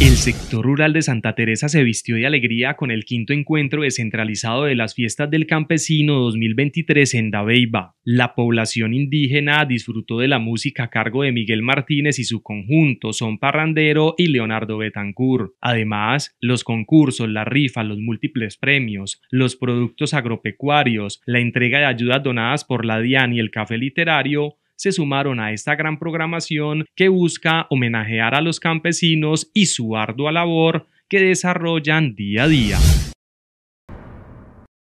El sector rural de Santa Teresa se vistió de alegría con el quinto encuentro descentralizado de las fiestas del campesino 2023 en Dabeiba. La población indígena disfrutó de la música a cargo de Miguel Martínez y su conjunto, Son Parrandero y Leonardo Betancourt. Además, los concursos, la rifa, los múltiples premios, los productos agropecuarios, la entrega de ayudas donadas por la DIAN y el café literario se sumaron a esta gran programación que busca homenajear a los campesinos y su ardua labor que desarrollan día a día.